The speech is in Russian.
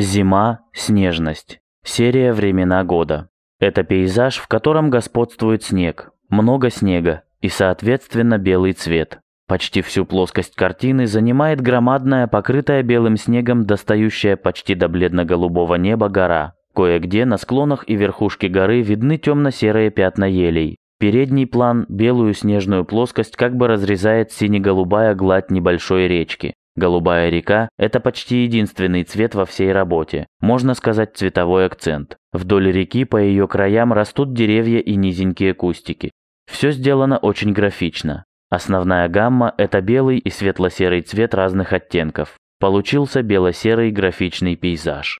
Зима, снежность. Серия «Времена года». Это пейзаж, в котором господствует снег, много снега и, соответственно, белый цвет. Почти всю плоскость картины занимает громадная, покрытая белым снегом, достающая почти до бледно-голубого неба гора. Кое-где на склонах и верхушке горы видны темно-серые пятна елей. Передний план белую снежную плоскость как бы разрезает сине-голубая гладь небольшой речки. Голубая река – это почти единственный цвет во всей работе, можно сказать цветовой акцент. Вдоль реки по ее краям растут деревья и низенькие кустики. Все сделано очень графично. Основная гамма – это белый и светло-серый цвет разных оттенков. Получился бело-серый графичный пейзаж.